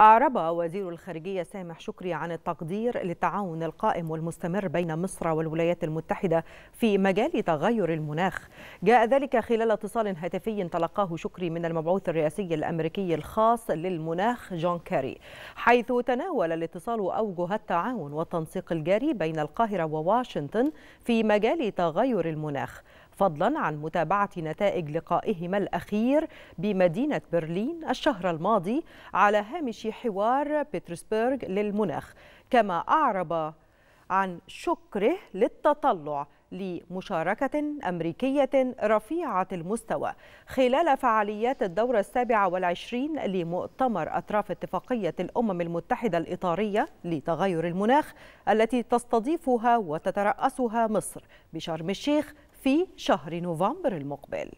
أعرب وزير الخارجية سامح شكري عن التقدير للتعاون القائم والمستمر بين مصر والولايات المتحدة في مجال تغير المناخ جاء ذلك خلال اتصال هاتفي تلقاه شكري من المبعوث الرئاسي الأمريكي الخاص للمناخ جون كاري حيث تناول الاتصال أوجه التعاون والتنسيق الجاري بين القاهرة وواشنطن في مجال تغير المناخ فضلا عن متابعة نتائج لقائهما الأخير بمدينة برلين الشهر الماضي على هامش حوار بيترسبرغ للمناخ كما أعرب عن شكره للتطلع لمشاركة أمريكية رفيعة المستوى خلال فعاليات الدورة السابعة والعشرين لمؤتمر أطراف اتفاقية الأمم المتحدة الإطارية لتغير المناخ التي تستضيفها وتترأسها مصر بشرم الشيخ في شهر نوفمبر المقبل